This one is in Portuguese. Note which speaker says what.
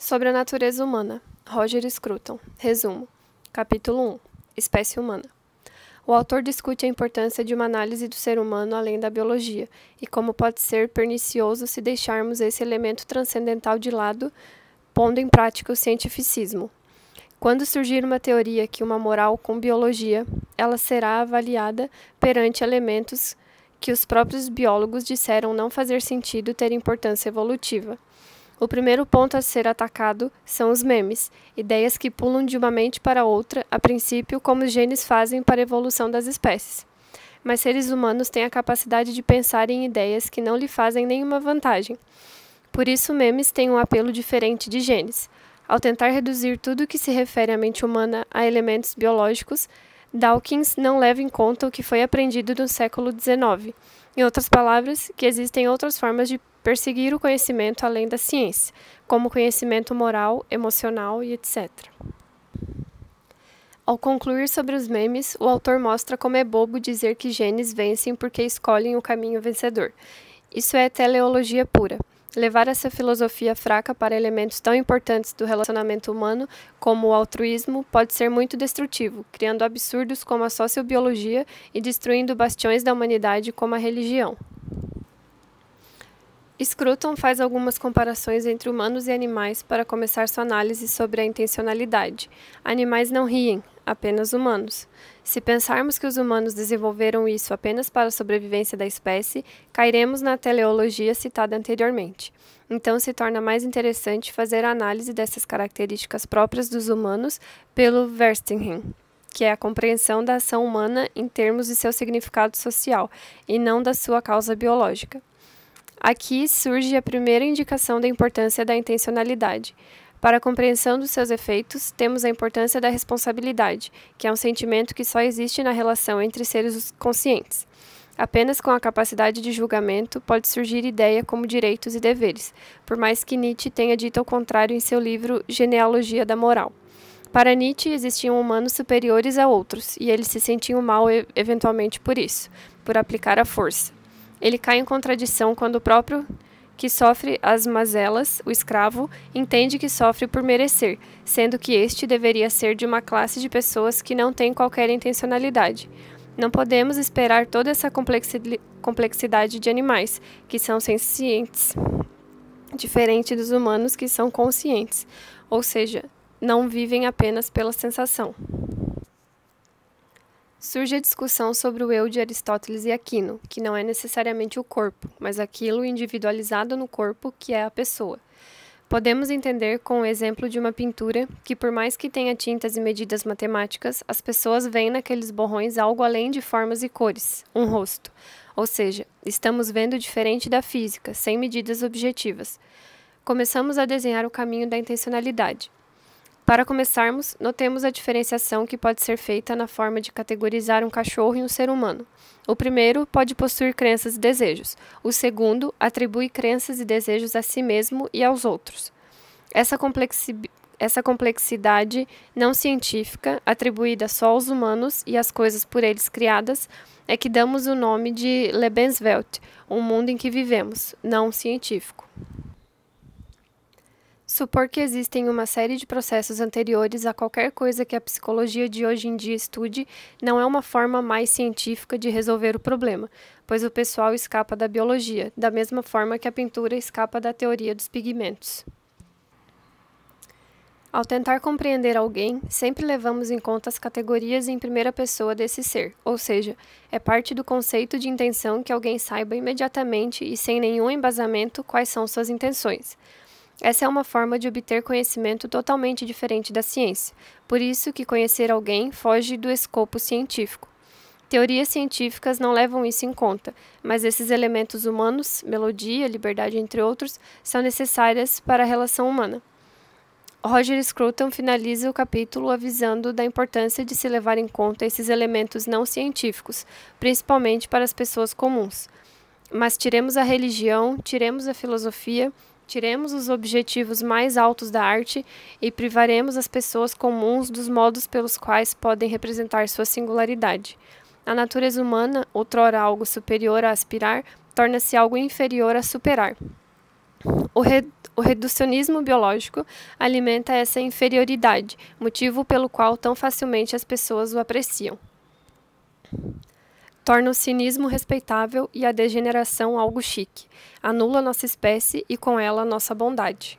Speaker 1: Sobre a natureza humana, Roger Scruton. Resumo. Capítulo 1. Espécie humana. O autor discute a importância de uma análise do ser humano além da biologia e como pode ser pernicioso se deixarmos esse elemento transcendental de lado, pondo em prática o cientificismo. Quando surgir uma teoria que uma moral com biologia, ela será avaliada perante elementos que os próprios biólogos disseram não fazer sentido ter importância evolutiva. O primeiro ponto a ser atacado são os memes, ideias que pulam de uma mente para outra, a princípio, como os genes fazem para a evolução das espécies. Mas seres humanos têm a capacidade de pensar em ideias que não lhe fazem nenhuma vantagem. Por isso, memes têm um apelo diferente de genes. Ao tentar reduzir tudo que se refere à mente humana a elementos biológicos, Dawkins não leva em conta o que foi aprendido no século XIX. Em outras palavras, que existem outras formas de perseguir o conhecimento além da ciência, como conhecimento moral, emocional e etc. Ao concluir sobre os memes, o autor mostra como é bobo dizer que genes vencem porque escolhem o caminho vencedor. Isso é teleologia pura. Levar essa filosofia fraca para elementos tão importantes do relacionamento humano como o altruísmo pode ser muito destrutivo, criando absurdos como a sociobiologia e destruindo bastiões da humanidade como a religião. Scruton faz algumas comparações entre humanos e animais para começar sua análise sobre a intencionalidade. Animais não riem, apenas humanos. Se pensarmos que os humanos desenvolveram isso apenas para a sobrevivência da espécie, cairemos na teleologia citada anteriormente. Então se torna mais interessante fazer a análise dessas características próprias dos humanos pelo Verstehen que é a compreensão da ação humana em termos de seu significado social e não da sua causa biológica. Aqui surge a primeira indicação da importância da intencionalidade. Para a compreensão dos seus efeitos, temos a importância da responsabilidade, que é um sentimento que só existe na relação entre seres conscientes. Apenas com a capacidade de julgamento pode surgir ideia como direitos e deveres, por mais que Nietzsche tenha dito ao contrário em seu livro Genealogia da Moral. Para Nietzsche, existiam humanos superiores a outros, e eles se sentiam mal eventualmente por isso, por aplicar a força ele cai em contradição quando o próprio que sofre as mazelas, o escravo, entende que sofre por merecer, sendo que este deveria ser de uma classe de pessoas que não tem qualquer intencionalidade. Não podemos esperar toda essa complexidade de animais, que são sencientes, diferente dos humanos que são conscientes, ou seja, não vivem apenas pela sensação. Surge a discussão sobre o eu de Aristóteles e Aquino, que não é necessariamente o corpo, mas aquilo individualizado no corpo que é a pessoa. Podemos entender com o exemplo de uma pintura que, por mais que tenha tintas e medidas matemáticas, as pessoas veem naqueles borrões algo além de formas e cores, um rosto. Ou seja, estamos vendo diferente da física, sem medidas objetivas. Começamos a desenhar o caminho da intencionalidade. Para começarmos, notemos a diferenciação que pode ser feita na forma de categorizar um cachorro e um ser humano. O primeiro pode possuir crenças e desejos, o segundo atribui crenças e desejos a si mesmo e aos outros. Essa, complexi essa complexidade não científica, atribuída só aos humanos e às coisas por eles criadas, é que damos o nome de Lebenswelt, um mundo em que vivemos, não científico. Supor que existem uma série de processos anteriores a qualquer coisa que a psicologia de hoje em dia estude não é uma forma mais científica de resolver o problema, pois o pessoal escapa da biologia, da mesma forma que a pintura escapa da teoria dos pigmentos. Ao tentar compreender alguém, sempre levamos em conta as categorias em primeira pessoa desse ser, ou seja, é parte do conceito de intenção que alguém saiba imediatamente e sem nenhum embasamento quais são suas intenções. Essa é uma forma de obter conhecimento totalmente diferente da ciência, por isso que conhecer alguém foge do escopo científico. Teorias científicas não levam isso em conta, mas esses elementos humanos, melodia, liberdade, entre outros, são necessárias para a relação humana. Roger Scruton finaliza o capítulo avisando da importância de se levar em conta esses elementos não científicos, principalmente para as pessoas comuns. Mas tiremos a religião, tiremos a filosofia, Tiremos os objetivos mais altos da arte e privaremos as pessoas comuns dos modos pelos quais podem representar sua singularidade. A natureza humana, outrora algo superior a aspirar, torna-se algo inferior a superar. O, re o reducionismo biológico alimenta essa inferioridade, motivo pelo qual tão facilmente as pessoas o apreciam torna o cinismo respeitável e a degeneração algo chique, anula nossa espécie e com ela nossa bondade.